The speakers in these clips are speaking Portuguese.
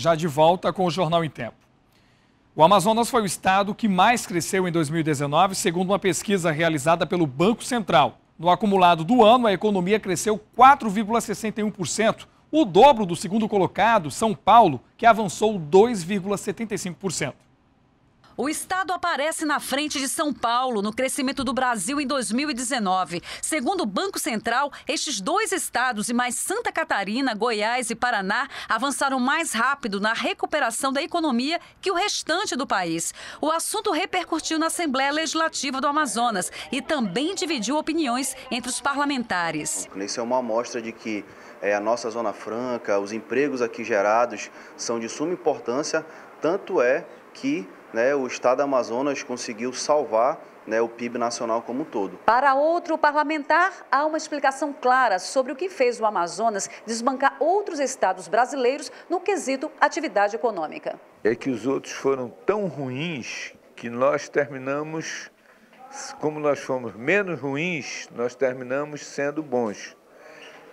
já de volta com o Jornal em Tempo. O Amazonas foi o estado que mais cresceu em 2019, segundo uma pesquisa realizada pelo Banco Central. No acumulado do ano, a economia cresceu 4,61%, o dobro do segundo colocado, São Paulo, que avançou 2,75%. O estado aparece na frente de São Paulo no crescimento do Brasil em 2019. Segundo o Banco Central, estes dois estados e mais Santa Catarina, Goiás e Paraná avançaram mais rápido na recuperação da economia que o restante do país. O assunto repercutiu na Assembleia Legislativa do Amazonas e também dividiu opiniões entre os parlamentares. Isso é uma amostra de que é, a nossa Zona Franca, os empregos aqui gerados são de suma importância, tanto é que né, o Estado do Amazonas conseguiu salvar né, o PIB nacional como um todo. Para outro parlamentar, há uma explicação clara sobre o que fez o Amazonas desbancar outros estados brasileiros no quesito atividade econômica. É que os outros foram tão ruins que nós terminamos, como nós fomos menos ruins, nós terminamos sendo bons.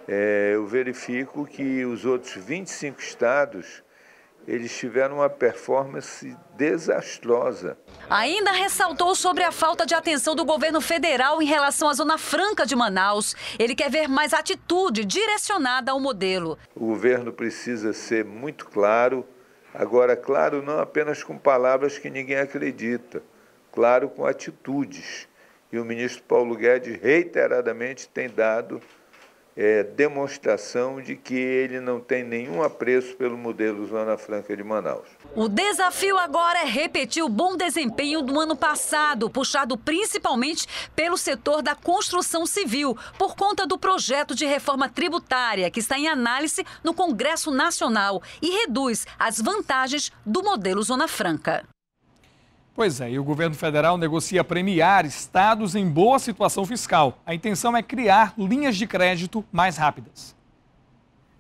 É, eu verifico que os outros 25 estados eles tiveram uma performance desastrosa. Ainda ressaltou sobre a falta de atenção do governo federal em relação à Zona Franca de Manaus. Ele quer ver mais atitude direcionada ao modelo. O governo precisa ser muito claro, agora, claro, não apenas com palavras que ninguém acredita, claro, com atitudes. E o ministro Paulo Guedes reiteradamente tem dado é, demonstração de que ele não tem nenhum apreço pelo modelo Zona Franca de Manaus. O desafio agora é repetir o bom desempenho do ano passado, puxado principalmente pelo setor da construção civil, por conta do projeto de reforma tributária que está em análise no Congresso Nacional e reduz as vantagens do modelo Zona Franca. Pois é, e o governo federal negocia premiar estados em boa situação fiscal. A intenção é criar linhas de crédito mais rápidas.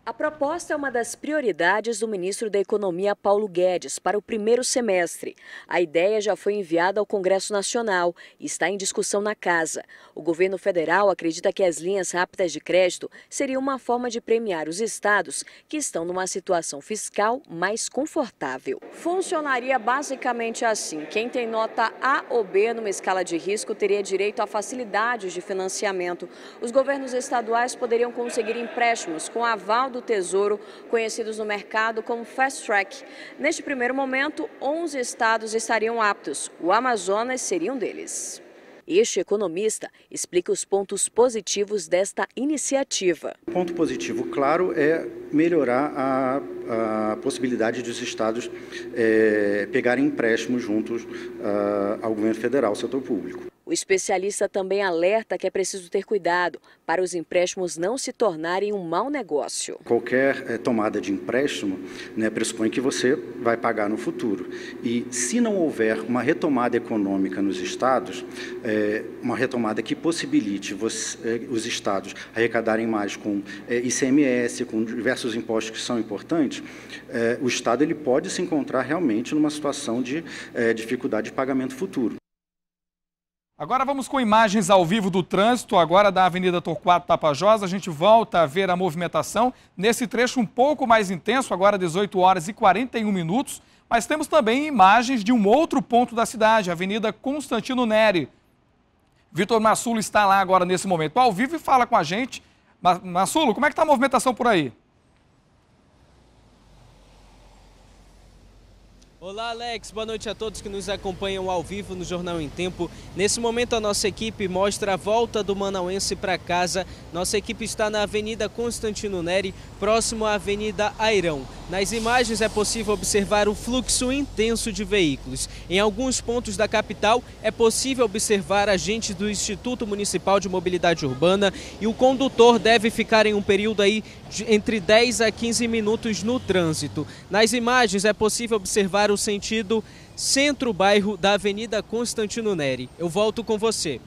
A proposta é uma das prioridades do ministro da Economia Paulo Guedes para o primeiro semestre. A ideia já foi enviada ao Congresso Nacional e está em discussão na Casa. O governo federal acredita que as linhas rápidas de crédito seria uma forma de premiar os estados que estão numa situação fiscal mais confortável. Funcionaria basicamente assim: quem tem nota A ou B numa escala de risco teria direito a facilidades de financiamento. Os governos estaduais poderiam conseguir empréstimos com aval do do Tesouro, conhecidos no mercado como Fast Track. Neste primeiro momento, 11 estados estariam aptos. O Amazonas seria um deles. Este economista explica os pontos positivos desta iniciativa. O ponto positivo, claro, é melhorar a, a possibilidade dos estados é, pegarem empréstimos juntos ah, ao governo federal, ao setor público. O especialista também alerta que é preciso ter cuidado para os empréstimos não se tornarem um mau negócio. Qualquer é, tomada de empréstimo né, pressupõe que você vai pagar no futuro. E se não houver uma retomada econômica nos estados, é, uma retomada que possibilite você, é, eh, os estados arrecadarem mais com ICMS, com diversos impostos que são importantes, o estado ele pode se encontrar realmente numa situação de dificuldade de pagamento futuro. Agora vamos com imagens ao vivo do trânsito, agora da Avenida Torquato Tapajós. A gente volta a ver a movimentação nesse trecho um pouco mais intenso, agora 18 horas e 41 minutos. Mas temos também imagens de um outro ponto da cidade, a Avenida Constantino Neri. Vitor Massulo está lá agora nesse momento ao vivo e fala com a gente. Massulo, como é que está a movimentação por aí? Olá, Alex. Boa noite a todos que nos acompanham ao vivo no Jornal em Tempo. Nesse momento, a nossa equipe mostra a volta do Manauense para casa. Nossa equipe está na Avenida Constantino Neri, próximo à Avenida Airão. Nas imagens é possível observar o fluxo intenso de veículos. Em alguns pontos da capital é possível observar agentes do Instituto Municipal de Mobilidade Urbana e o condutor deve ficar em um período aí de entre 10 a 15 minutos no trânsito. Nas imagens é possível observar o sentido centro-bairro da Avenida Constantino Neri. Eu volto com você.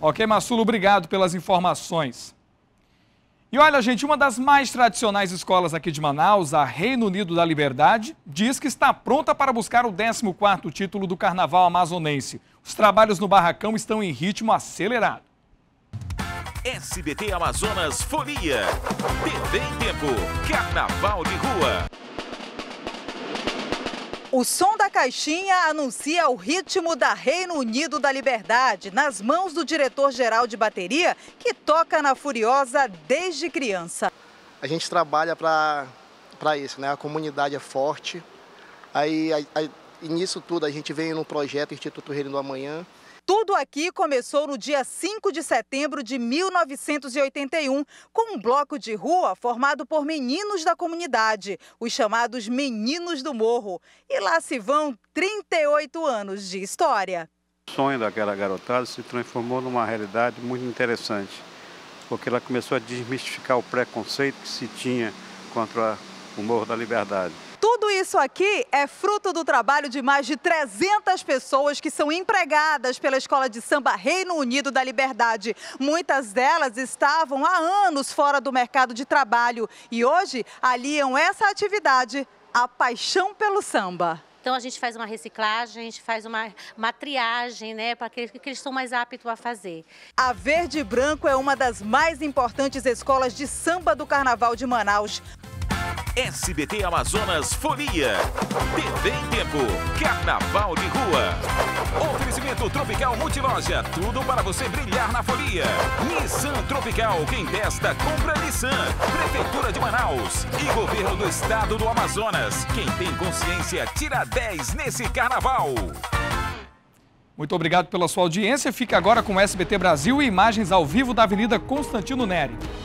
Ok, Massulo, obrigado pelas informações. E olha, gente, uma das mais tradicionais escolas aqui de Manaus, a Reino Unido da Liberdade, diz que está pronta para buscar o 14º título do Carnaval amazonense. Os trabalhos no barracão estão em ritmo acelerado. SBT Amazonas Folia. TV em Tempo. Carnaval de Rua. O som da caixinha anuncia o ritmo da Reino Unido da Liberdade, nas mãos do diretor-geral de bateria, que toca na Furiosa desde criança. A gente trabalha para isso, né? A comunidade é forte. Aí, aí, aí, nisso tudo, a gente vem no projeto Instituto Reino do Amanhã, tudo aqui começou no dia 5 de setembro de 1981, com um bloco de rua formado por meninos da comunidade, os chamados Meninos do Morro. E lá se vão 38 anos de história. O sonho daquela garotada se transformou numa realidade muito interessante, porque ela começou a desmistificar o preconceito que se tinha contra o Morro da Liberdade. Tudo isso aqui é fruto do trabalho de mais de 300 pessoas que são empregadas pela Escola de Samba Reino Unido da Liberdade. Muitas delas estavam há anos fora do mercado de trabalho e hoje aliam essa atividade à paixão pelo samba. Então a gente faz uma reciclagem, a gente faz uma, uma triagem, né, para aqueles que eles estão mais aptos a fazer. A Verde Branco é uma das mais importantes escolas de samba do Carnaval de Manaus. SBT Amazonas Folia, TV em Tempo, Carnaval de Rua. Oferecimento Tropical Multiloja, tudo para você brilhar na folia. Nissan Tropical, quem testa, compra Nissan. Prefeitura de Manaus e Governo do Estado do Amazonas. Quem tem consciência, tira 10 nesse carnaval. Muito obrigado pela sua audiência. Fica agora com o SBT Brasil e imagens ao vivo da Avenida Constantino Neri.